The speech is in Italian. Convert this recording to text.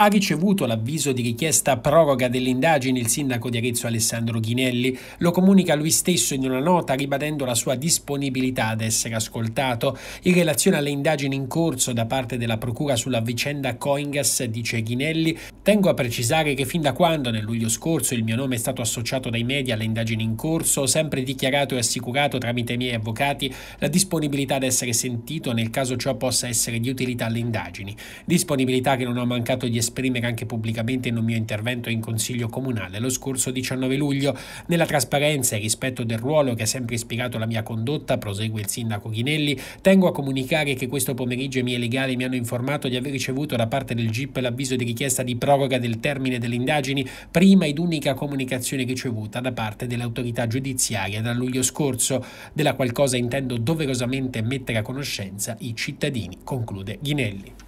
Ha ricevuto l'avviso di richiesta proroga delle indagini il sindaco di Arezzo Alessandro Ghinelli, lo comunica lui stesso in una nota ribadendo la sua disponibilità ad essere ascoltato. In relazione alle indagini in corso da parte della Procura sulla vicenda Coingas, dice Ghinelli, Tengo a precisare che fin da quando, nel luglio scorso, il mio nome è stato associato dai media alle indagini in corso, ho sempre dichiarato e assicurato tramite i miei avvocati la disponibilità ad essere sentito nel caso ciò possa essere di utilità alle indagini, disponibilità che non ho mancato di esprimere anche pubblicamente in un mio intervento in Consiglio Comunale lo scorso 19 luglio. Nella trasparenza e rispetto del ruolo che ha sempre ispirato la mia condotta, prosegue il sindaco Ghinelli, tengo a comunicare che questo pomeriggio i miei legali mi hanno informato di aver ricevuto da parte del GIP l'avviso di richiesta di prova proroga del termine delle indagini, prima ed unica comunicazione ricevuta da parte dell'autorità giudiziaria da luglio scorso, della qual intendo doverosamente mettere a conoscenza i cittadini, conclude Ghinelli.